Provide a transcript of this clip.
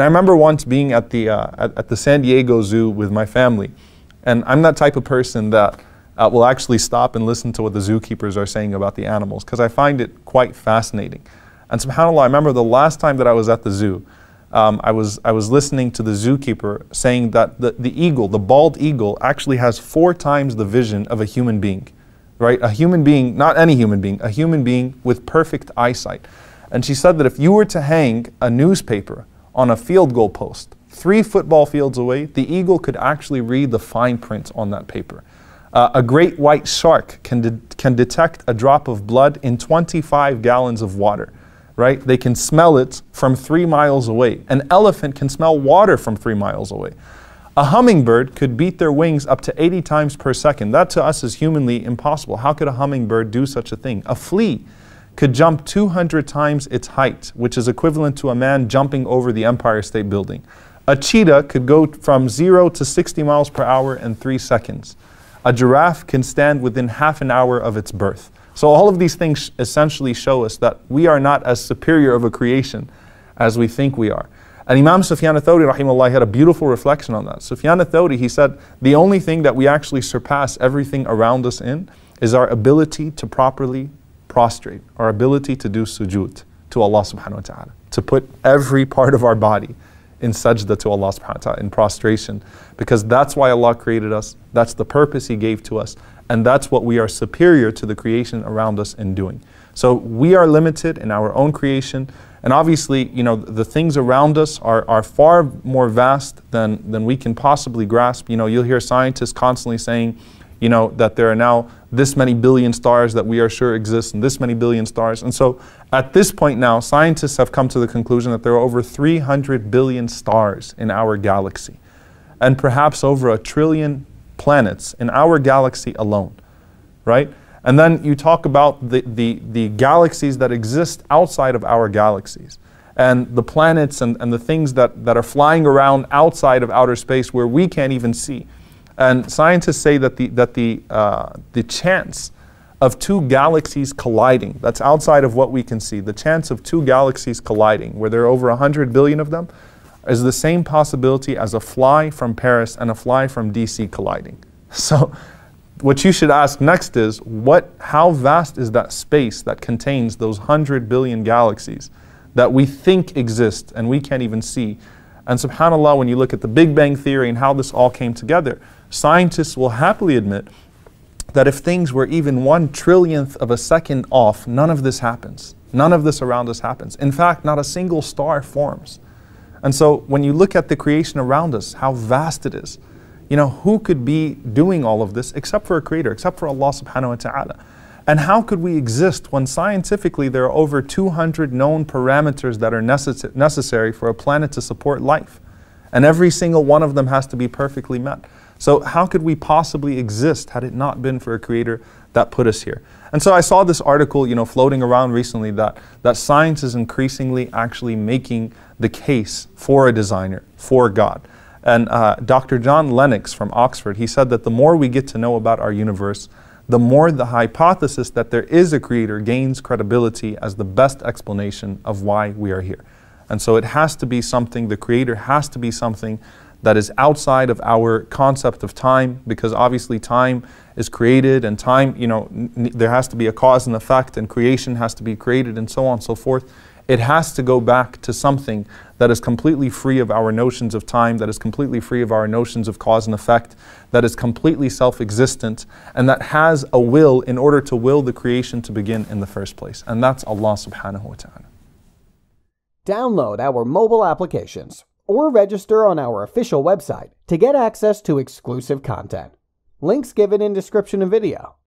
And I remember once being at the, uh, at, at, the San Diego Zoo with my family. And I'm that type of person that uh, will actually stop and listen to what the zookeepers are saying about the animals because I find it quite fascinating. And subhanAllah, I remember the last time that I was at the zoo, um, I, was, I was listening to the zookeeper saying that the, the eagle, the bald eagle, actually has four times the vision of a human being, right? A human being, not any human being, a human being with perfect eyesight. And she said that if you were to hang a newspaper on a field goal post, three football fields away, the eagle could actually read the fine prints on that paper. Uh, a great white shark can, de can detect a drop of blood in 25 gallons of water, right? They can smell it from three miles away. An elephant can smell water from three miles away. A hummingbird could beat their wings up to 80 times per second. That to us is humanly impossible. How could a hummingbird do such a thing? A flea could jump 200 times its height, which is equivalent to a man jumping over the Empire State Building. A cheetah could go from 0 to 60 miles per hour in 3 seconds. A giraffe can stand within half an hour of its birth. So, all of these things essentially show us that we are not as superior of a creation as we think we are. And Imam Sufyan al-Thawri rahimahullah had a beautiful reflection on that. Sufyan al-Thawri, he said, the only thing that we actually surpass everything around us in is our ability to properly prostrate, our ability to do sujood to Allah subhanahu wa ta'ala, to put every part of our body in sajda to Allah subhanahu wa ta'ala, in prostration, because that's why Allah created us, that's the purpose He gave to us, and that's what we are superior to the creation around us in doing. So we are limited in our own creation, and obviously, you know, the things around us are, are far more vast than, than we can possibly grasp. You know, you'll hear scientists constantly saying, you know, that there are now this many billion stars that we are sure exist and this many billion stars. And so at this point now, scientists have come to the conclusion that there are over 300 billion stars in our galaxy and perhaps over a trillion planets in our galaxy alone, right? And then you talk about the, the, the galaxies that exist outside of our galaxies and the planets and, and the things that, that are flying around outside of outer space where we can't even see. And scientists say that the, that the, uh, the chance of two galaxies colliding, that's outside of what we can see, the chance of two galaxies colliding, where there are over 100 billion of them, is the same possibility as a fly from Paris and a fly from DC colliding. So what you should ask next is what, how vast is that space that contains those 100 billion galaxies that we think exist and we can't even see? And subhanAllah, when you look at the Big Bang Theory and how this all came together, scientists will happily admit that if things were even one trillionth of a second off, none of this happens. None of this around us happens. In fact, not a single star forms. And so when you look at the creation around us, how vast it is, you know, who could be doing all of this except for a creator, except for Allah subhanahu wa ta'ala? And how could we exist when scientifically there are over 200 known parameters that are necess necessary for a planet to support life? And every single one of them has to be perfectly met. So how could we possibly exist had it not been for a creator that put us here? And so I saw this article, you know, floating around recently that, that science is increasingly actually making the case for a designer, for God. And uh, Dr. John Lennox from Oxford, he said that the more we get to know about our universe, the more the hypothesis that there is a creator gains credibility as the best explanation of why we are here. And so it has to be something, the creator has to be something that is outside of our concept of time because obviously time is created and time, you know, there has to be a cause and effect and creation has to be created and so on and so forth. It has to go back to something that is completely free of our notions of time, that is completely free of our notions of cause and effect, that is completely self existent, and that has a will in order to will the creation to begin in the first place. And that's Allah subhanahu wa ta'ala. Download our mobile applications or register on our official website to get access to exclusive content. Links given in description of video.